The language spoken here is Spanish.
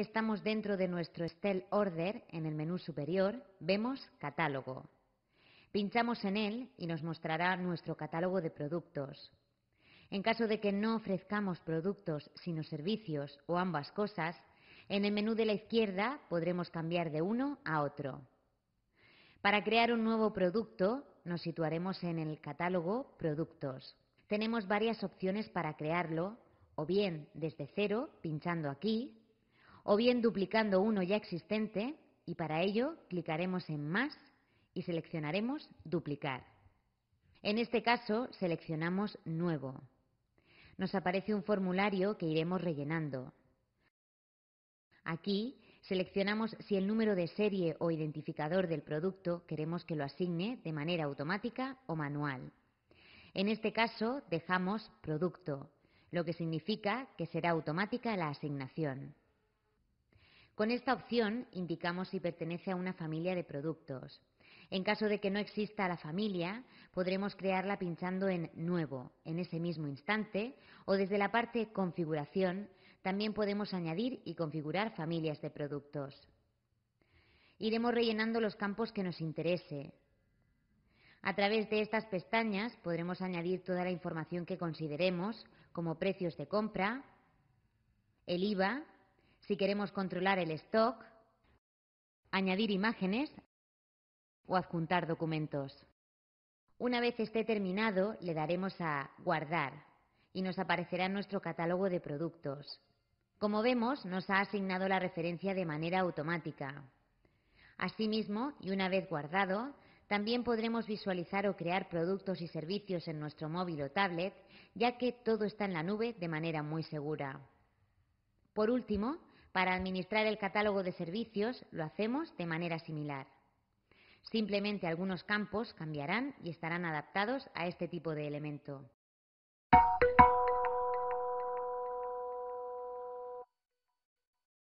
estamos dentro de nuestro Stell Order, en el menú superior, vemos Catálogo. Pinchamos en él y nos mostrará nuestro catálogo de productos. En caso de que no ofrezcamos productos sino servicios o ambas cosas, en el menú de la izquierda podremos cambiar de uno a otro. Para crear un nuevo producto, nos situaremos en el catálogo Productos. Tenemos varias opciones para crearlo, o bien desde cero, pinchando aquí, o bien duplicando uno ya existente y para ello clicaremos en más y seleccionaremos duplicar. En este caso seleccionamos nuevo. Nos aparece un formulario que iremos rellenando. Aquí seleccionamos si el número de serie o identificador del producto queremos que lo asigne de manera automática o manual. En este caso dejamos producto, lo que significa que será automática la asignación. Con esta opción indicamos si pertenece a una familia de productos. En caso de que no exista la familia, podremos crearla pinchando en Nuevo en ese mismo instante o desde la parte Configuración también podemos añadir y configurar familias de productos. Iremos rellenando los campos que nos interese. A través de estas pestañas podremos añadir toda la información que consideremos, como precios de compra, el IVA si queremos controlar el stock, añadir imágenes o adjuntar documentos. Una vez esté terminado, le daremos a Guardar y nos aparecerá nuestro catálogo de productos. Como vemos, nos ha asignado la referencia de manera automática. Asimismo, y una vez guardado, también podremos visualizar o crear productos y servicios en nuestro móvil o tablet, ya que todo está en la nube de manera muy segura. Por último, para administrar el catálogo de servicios lo hacemos de manera similar. Simplemente algunos campos cambiarán y estarán adaptados a este tipo de elemento.